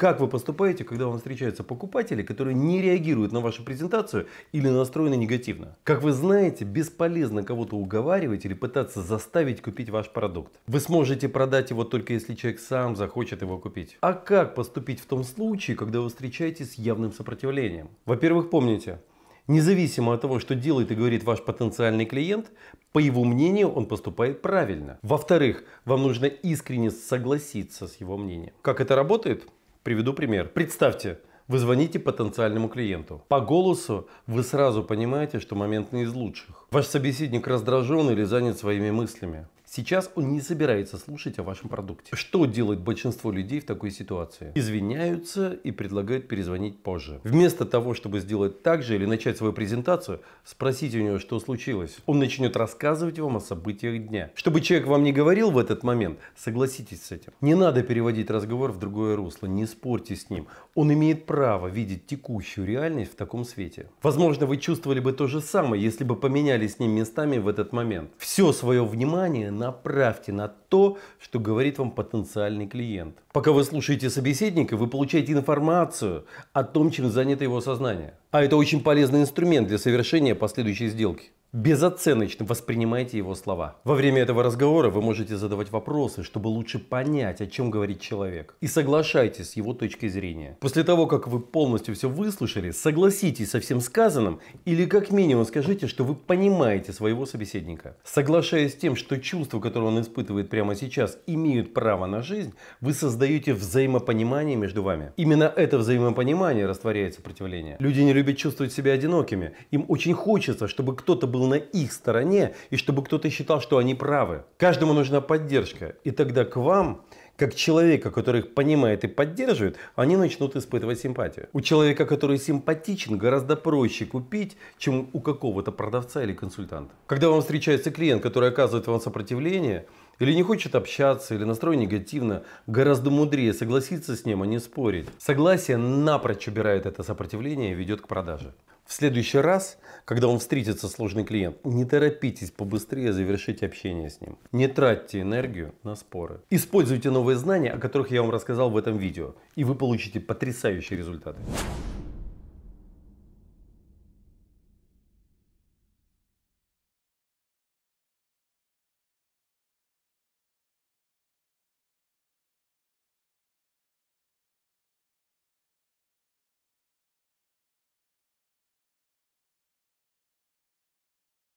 Как вы поступаете, когда вам встречаются покупатели, которые не реагируют на вашу презентацию или настроены негативно? Как вы знаете, бесполезно кого-то уговаривать или пытаться заставить купить ваш продукт. Вы сможете продать его только если человек сам захочет его купить. А как поступить в том случае, когда вы встречаетесь с явным сопротивлением? Во-первых, помните, Независимо от того, что делает и говорит ваш потенциальный клиент, по его мнению он поступает правильно. Во-вторых, вам нужно искренне согласиться с его мнением. Как это работает? Приведу пример. Представьте, вы звоните потенциальному клиенту. По голосу вы сразу понимаете, что момент не из лучших. Ваш собеседник раздражен или занят своими мыслями. Сейчас он не собирается слушать о вашем продукте. Что делает большинство людей в такой ситуации? Извиняются и предлагают перезвонить позже. Вместо того, чтобы сделать так же или начать свою презентацию, спросите у него, что случилось. Он начнет рассказывать вам о событиях дня. Чтобы человек вам не говорил в этот момент, согласитесь с этим. Не надо переводить разговор в другое русло, не спорьте с ним. Он имеет право видеть текущую реальность в таком свете. Возможно, вы чувствовали бы то же самое, если бы поменялись с ним местами в этот момент. Все свое внимание направьте на то, что говорит вам потенциальный клиент. Пока вы слушаете собеседника, вы получаете информацию о том, чем занято его сознание. А это очень полезный инструмент для совершения последующей сделки. Безоценочно воспринимайте его слова. Во время этого разговора вы можете задавать вопросы, чтобы лучше понять, о чем говорит человек. И соглашайтесь с его точкой зрения. После того, как вы полностью все выслушали, согласитесь со всем сказанным или как минимум скажите, что вы понимаете своего собеседника. Соглашаясь с тем, что чувства, которые он испытывает прямо сейчас, имеют право на жизнь, вы создаете создаете взаимопонимание между вами. Именно это взаимопонимание растворяет сопротивление. Люди не любят чувствовать себя одинокими. Им очень хочется, чтобы кто-то был на их стороне и чтобы кто-то считал, что они правы. Каждому нужна поддержка. И тогда к вам как человека, который их понимает и поддерживает, они начнут испытывать симпатию. У человека, который симпатичен, гораздо проще купить, чем у какого-то продавца или консультанта. Когда вам встречается клиент, который оказывает вам сопротивление, или не хочет общаться, или настроен негативно, гораздо мудрее согласиться с ним, а не спорить. Согласие напрочь убирает это сопротивление и ведет к продаже. В следующий раз, когда он встретится сложный клиент, не торопитесь побыстрее завершить общение с ним. Не тратьте энергию на споры. Используйте новые знания, о которых я вам рассказал в этом видео, и вы получите потрясающие результаты.